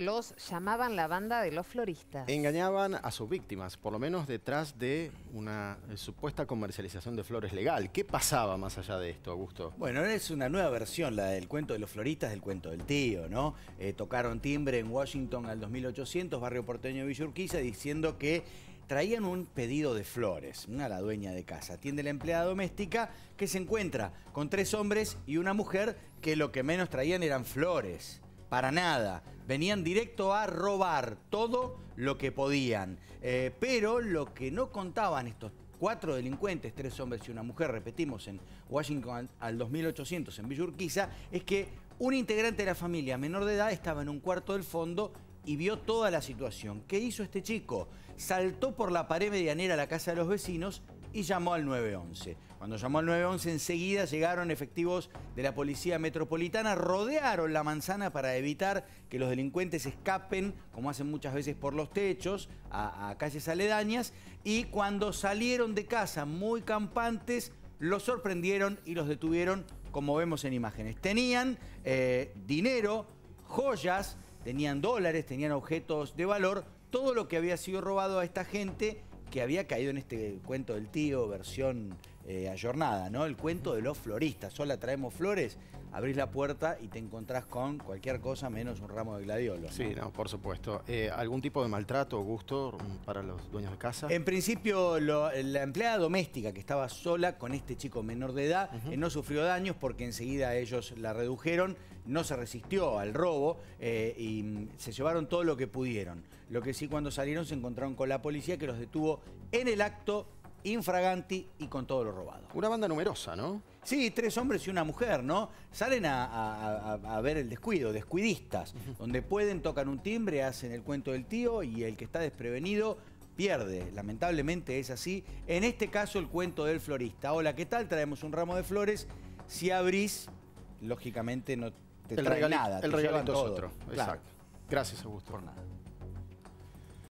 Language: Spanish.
los llamaban la banda de los floristas. Engañaban a sus víctimas, por lo menos detrás de una eh, supuesta comercialización de flores legal. ¿Qué pasaba más allá de esto, Augusto? Bueno, es una nueva versión, la del cuento de los floristas, del cuento del tío, ¿no? Eh, tocaron timbre en Washington al 2800, barrio porteño de Villurquiza, diciendo que traían un pedido de flores a la dueña de casa. Atiende la empleada doméstica que se encuentra con tres hombres y una mujer que lo que menos traían eran flores para nada. Venían directo a robar todo lo que podían. Eh, pero lo que no contaban estos cuatro delincuentes, tres hombres y una mujer, repetimos, en Washington al 2800, en Villurquiza, es que un integrante de la familia menor de edad estaba en un cuarto del fondo y vio toda la situación. ¿Qué hizo este chico? Saltó por la pared medianera a la casa de los vecinos y llamó al 911. Cuando llamó al 911 enseguida llegaron efectivos de la Policía Metropolitana, rodearon la manzana para evitar que los delincuentes escapen, como hacen muchas veces por los techos, a, calles aledañas, y cuando salieron de casa muy campantes, los sorprendieron y los detuvieron, como vemos en imágenes. Tenían eh, dinero, joyas, tenían dólares, tenían objetos de valor, todo lo que había sido robado a esta gente que había caído en este cuento del tío, versión eh, ayornada, ¿no? El cuento de los floristas. sola traemos flores, abrís la puerta y te encontrás con cualquier cosa menos un ramo de gladiolos. Sí, no, por supuesto. Eh, ¿Algún tipo de maltrato o gusto para los dueños de casa? En principio, la empleada doméstica que estaba sola con este chico menor de edad eh, no sufrió daños porque enseguida ellos la redujeron, no se resistió al robo y mm, se llevaron todo lo que pudieron. Lo que sí, cuando salieron se encontraron con la policía que los detuvo en el acto infraganti y con todo lo robado. Una banda numerosa, ¿no? Sí, tres hombres y una mujer, ¿no? Salen a, ver el descuido, descuidistas, donde pueden, tocan un timbre, hacen el cuento del tío y el que está desprevenido pierde. Lamentablemente es así. En este caso, el cuento del florista. Hola, ¿qué tal? Traemos un ramo de flores. Si abrís, lógicamente no te el trae nada. El regalito es otro. Exacto. Gracias, Augusto. Por nada.